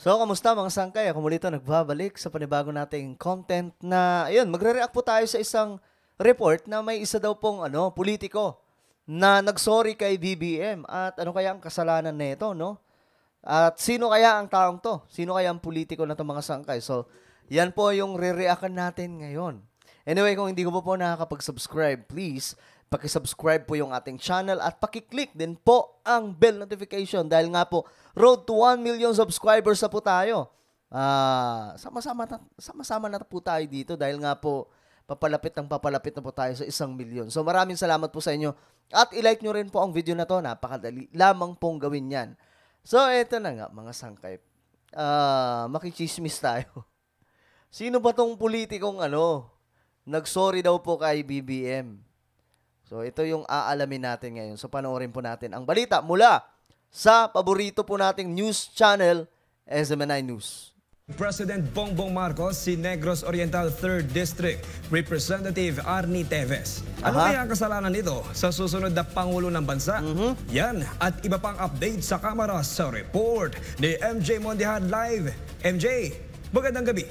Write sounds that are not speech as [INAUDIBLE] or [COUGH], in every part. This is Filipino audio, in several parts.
So, kamusta mga sangkay? Ako muli ito nagbabalik sa panibago nating content na, ayun, magre-react po tayo sa isang report na may isa daw pong ano, politiko na nagsorry kay BBM at ano kaya ang kasalanan nito, no? At sino kaya ang taong to? Sino kaya ang politiko na to mga sangkay? So, yan po yung re-reactan natin ngayon. Anyway, kung hindi ko po po nakakapag-subscribe, please Pakisubscribe po yung ating channel at pakiclick din po ang bell notification dahil nga po, road to 1 million subscribers na po tayo. Uh, sama-sama, na, sama-sama na po tayo dito dahil nga po, papalapit ng papalapit na po tayo sa isang milyon. So maraming salamat po sa inyo at ilike nyo rin po ang video na to. Napakadali lamang pong gawin yan. So eto na nga mga sangkay. Uh, makichismis tayo. [LAUGHS] Sino ba tong politikong ano? Nagsorry daw po kay BBM. So ito yung aalamin natin ngayon. So panoorin po natin ang balita mula sa paborito po nating news channel, SMNI News. President Bongbong Marcos, si Negros Oriental 3rd District, Representative Arnie Teves. Ano Aha. kaya ang kasalanan nito sa susunod na Pangulo ng Bansa? Mm -hmm. Yan at iba pang update sa Kamara sa report ni MJ Mondihan Live. MJ, magandang gabi.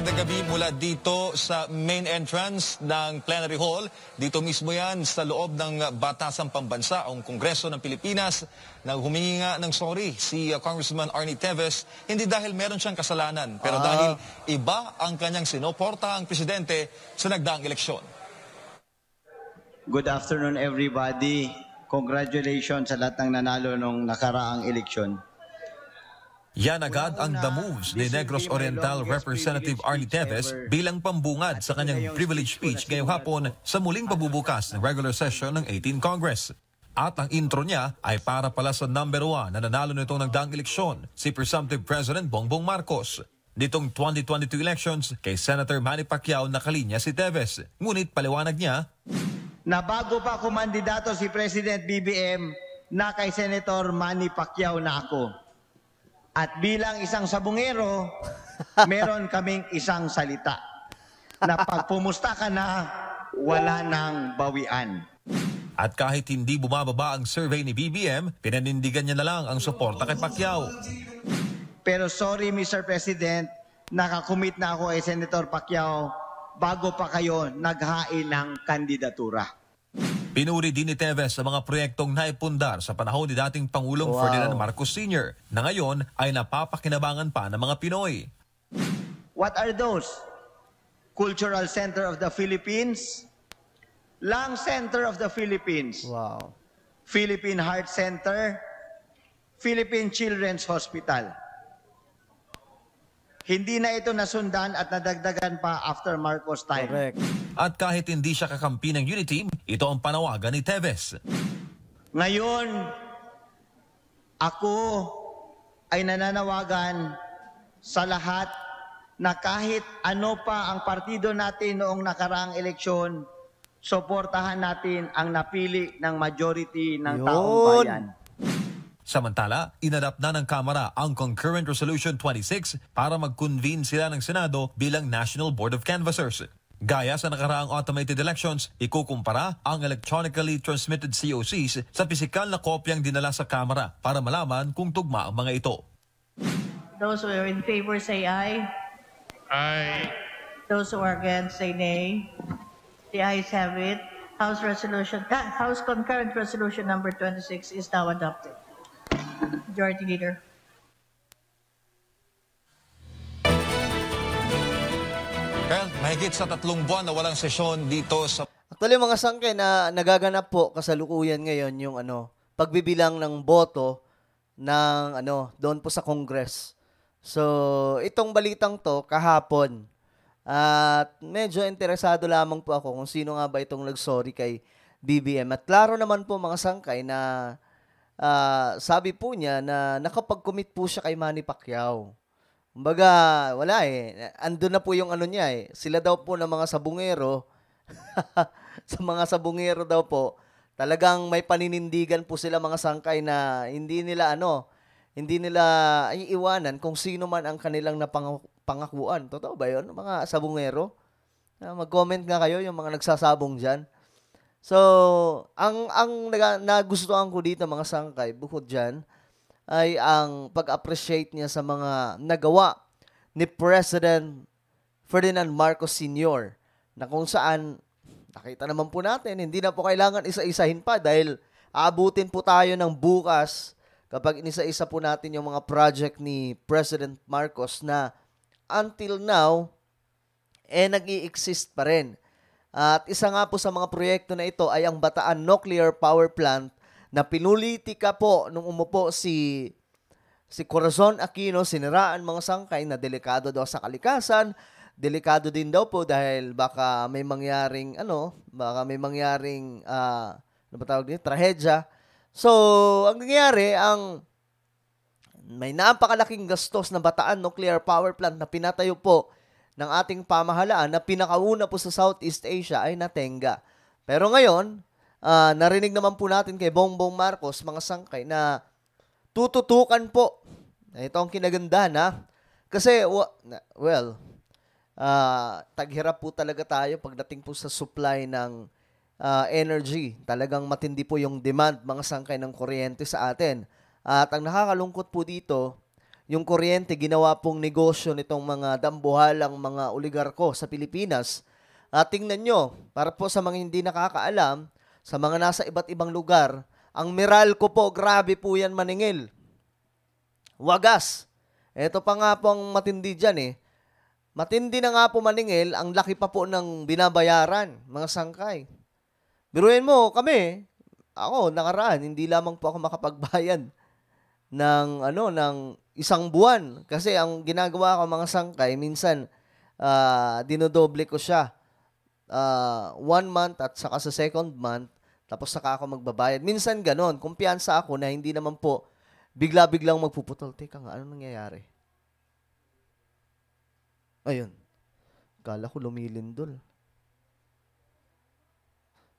Magandang gabi mula dito sa main entrance ng Plenary Hall. Dito mismo yan sa loob ng Batasang Pambansa, ang Kongreso ng Pilipinas, nang humingi nga ng sorry si uh, Congressman Arnie Teves, hindi dahil meron siyang kasalanan, pero ah. dahil iba ang kanyang sinoporta ang presidente sa nagdaang eleksyon. Good afternoon everybody. Congratulations sa lahat ng nanalo nung nakaraang eleksyon. Yan agad ang the moves ni Negros Oriental Representative Arnie Teves bilang pambungad sa kanyang privilege speech ngayong hapon sa muling pagbubukas ng regular session ng 18 Congress. At ang intro niya ay para pala sa number 1 na nanalo nito ng daang eleksyon, si presumptive President Bongbong Marcos. Nitong 2022 elections, kay Senator Manny Pacquiao nakalinya si Teves. Ngunit paliwanag niya, Na bago pa kumandidato si President BBM, na kay Senator Manny Pacquiao na ako. At bilang isang sabungero, [LAUGHS] meron kaming isang salita na pagpumusta ka na, wala nang bawian. At kahit hindi bumababa ang survey ni BBM, pinanindigan niya na lang ang suporta kay Pacquiao. Pero sorry Mr. President, nakakumit na ako kay Senator Pacquiao bago pa kayo naghain ng kandidatura. Pinuri din ni Teves sa mga proyektong naipundar sa panahon ni dating Pangulong wow. Ferdinand Marcos Sr. na ngayon ay napapakinabangan pa ng mga Pinoy. What are those? Cultural Center of the Philippines, Lung Center of the Philippines, wow. Philippine Heart Center, Philippine Children's Hospital. Hindi na ito nasundan at nadagdagan pa after Marcos time. Correct. At kahit hindi siya kakampi ng Unity, ito ang panawagan ni Teves. Ngayon, ako ay nananawagan sa lahat na kahit ano pa ang partido natin noong nakaraang eleksyon, suportahan natin ang napili ng majority ng Yun. taong bayan. Samantala, inadapt na ng Kamara ang Concurrent Resolution 26 para mag-convene sila ng Senado bilang National Board of Canvassers. Gaya sa nakaraang automated elections, ikukumpara ang electronically transmitted COCs sa pisikal na kopyang dinala sa Kamara para malaman kung tugma ang mga ito. Those who are in favor say aye. Aye. Those who are against say nay. The ayes have it. House Resolution, uh, House Concurrent Resolution number 26 is now adopted. Majority Leader. Well, mahigit sa tatlong buwan na walang sesyon dito sa... Actually, mga sangke na nagaganap po kasalukuyan ngayon yung ano, pagbibilang ng boto ng ano, doon po sa Congress. So, itong balitang to kahapon. At medyo interesado lamang po ako kung sino nga ba itong nagsorry kay BBM. At klaro naman po mga sangkay na uh, sabi po niya na nakapag-commit po siya kay Manny Pacquiao. Kumbaga, wala eh. Andun na po yung ano niya eh. Sila daw po ng mga sabungero, [LAUGHS] sa mga sabungero daw po, talagang may paninindigan po sila mga sangkay na hindi nila ano, hindi nila iiwanan kung sino man ang kanilang napangakuan. Totoo ba yun, mga sabungero? Ah, mag-comment nga kayo yung mga nagsasabong dyan. So, ang, ang nagustuhan ko dito mga sangkay, bukod dyan, ay ang pag-appreciate niya sa mga nagawa ni President Ferdinand Marcos Sr. na kung saan nakita naman po natin, hindi na po kailangan isa-isahin pa dahil aabutin po tayo ng bukas kapag inisa-isa po natin yung mga project ni President Marcos na until now, eh nag-i-exist pa rin. At isa nga po sa mga proyekto na ito ay ang Bataan Nuclear Power Plant na ka po nung umupo si si Corazon Aquino, siniraan mga sangkay na delikado daw sa kalikasan, delikado din daw po dahil baka may mangyaring ano, baka may mangyaring uh, ano ba tawag dito, trahedya. So, ang nangyari, ang may napakalaking gastos na Bataan Nuclear Power Plant na pinatayo po ng ating pamahalaan na pinakauna po sa Southeast Asia ay Natenga. Pero ngayon, uh, narinig naman po natin kay Bongbong Marcos, mga sangkay, na tututukan po. Ito ang kinagandahan ha. Kasi, well, uh, taghirap po talaga tayo pagdating po sa supply ng uh, energy. Talagang matindi po yung demand, mga sangkay ng kuryente sa atin. At ang nakakalungkot po dito, yung kuryente ginawa pong negosyo nitong mga dambuhalang mga oligarko sa Pilipinas. At tingnan nyo, para po sa mga hindi nakakaalam, sa mga nasa iba't ibang lugar. Ang Meralco po, grabe po yan maningil. Wagas. Ito pa nga po ang matindi dyan eh. Matindi na nga po maningil, ang laki pa po ng binabayaran, mga sangkay. Biruin mo, kami, ako, nakaraan, hindi lamang po ako makapagbayad [LAUGHS] ng, ano, ng isang buwan. Kasi ang ginagawa ko mga sangkay, minsan, uh, dinodoble ko siya uh, one month at saka sa second month, tapos saka ako magbabayad. Minsan ganon, kumpiyansa ako na hindi naman po bigla-biglang magpuputol. Teka nga, ano nangyayari? Ayun. Kala ko lumilindol.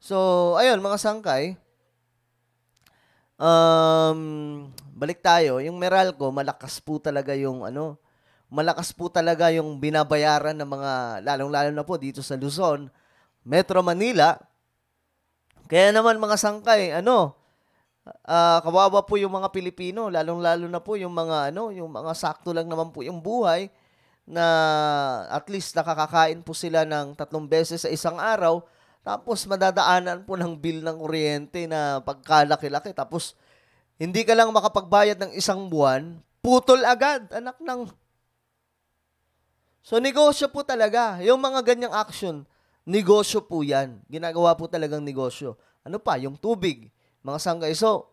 So, ayun, mga sangkay. Um, balik tayo. Yung Meralco, malakas po talaga yung ano, malakas po talaga yung binabayaran ng mga, lalong-lalo na po dito sa Luzon, Metro Manila. Kaya naman mga sangkay, ano, uh, kawawa po yung mga Pilipino, lalong-lalo na po yung mga ano, yung mga sakto lang naman po yung buhay na at least nakakakain po sila ng tatlong beses sa isang araw. Tapos madadaanan po ng bill ng kuryente na pagkalaki-laki. Tapos hindi ka lang makapagbayad ng isang buwan, putol agad, anak ng... So negosyo po talaga, yung mga ganyang action negosyo po yan. Ginagawa po talagang negosyo. Ano pa? Yung tubig, mga sanggay. So,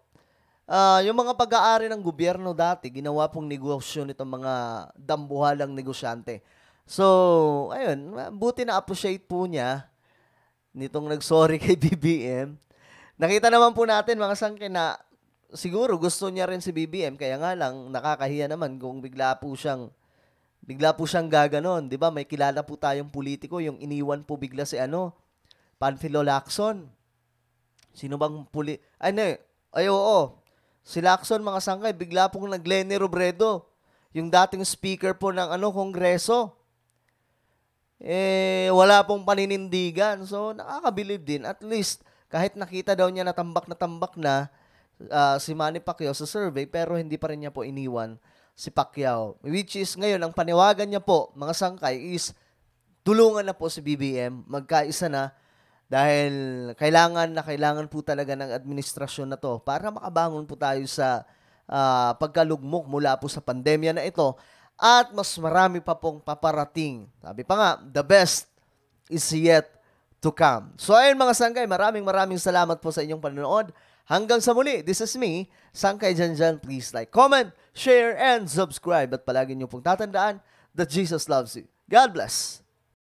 uh, yung mga pag-aari ng gobyerno dati, ginawa pong negosyo nitong mga dambuhalang negosyante. So, ayun, buti na appreciate po niya nitong nagsorry [LAUGHS] kay BBM. Nakita naman po natin mga sangke na siguro gusto niya rin si BBM kaya nga lang nakakahiya naman kung bigla po siyang Bigla po siyang gaganon, 'di ba? May kilala po tayong politiko yung iniwan po bigla si ano, Panfilo Lacson. Sino bang puli ano eh, ay oo. Si Lacson mga sangkay bigla pong nag naglene Robredo, yung dating speaker po ng ano kongreso. Eh wala pong paninindigan. So nakakabilib din at least kahit nakita daw niya natambak na tambak na uh, si Manny Pacquiao sa survey pero hindi pa rin niya po iniwan si Pacquiao. Which is ngayon, ang paniwagan niya po, mga sangkay, is tulungan na po si BBM, magkaisa na, dahil kailangan na kailangan po talaga ng administrasyon na to para makabangon po tayo sa uh, pagkalugmok mula po sa pandemya na ito at mas marami pa pong paparating. Sabi pa nga, the best is yet to come. So ayun mga sangkay, maraming maraming salamat po sa inyong panonood. Hanggang sa muli, this is me, Sangkay Janjan. Please like, comment, share, and subscribe. At palagi niyo pong tatandaan that Jesus loves you. God bless.